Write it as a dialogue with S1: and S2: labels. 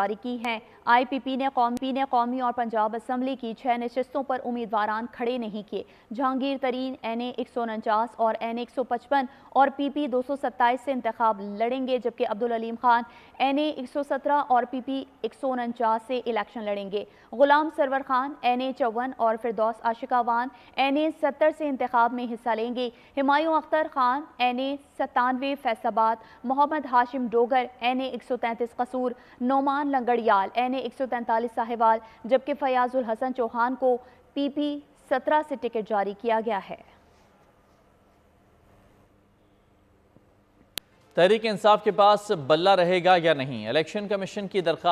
S1: जारी की हैं आईपीपी ने कौमी ने कौमी और पंजाब असम्बली की छः नशस्तों पर उम्मीदवार खड़े नहीं किए जहांगीर तरीन एन ए एक सौ उनचास और एन ए एक सौ पचपन और पी पी दो सौ सत्ताईस से इंतखब लड़ेंगे जबकि अब्दुल अलीम खान एन ए एक सौ सत्रह और पी पी एक सौ उनचास से इलेक्शन लड़ेंगे गुलाम सरवर खान एन ए चौवन और फिरदौस आशिकावान एन ए सत्तर से इंतखब में हिस्सा लेंगे हमायूं अख्तर खान एन ए सतानवे फैसाबाद मोहम्मद हाशिम डोगर एन ए एक सौ तैंतीस कसूर नोमान रहमान लंगड़ियाल एन ए एक सौ तैंतालीस साहिवाल जबकि फयाजुल हसन चौहान को पी पी सत्रह से टिकट जारी किया गया है
S2: तहरीक इंसाफ के पास बल्ला रहेगा या नहीं इलेक्शन कमीशन की दरखास्त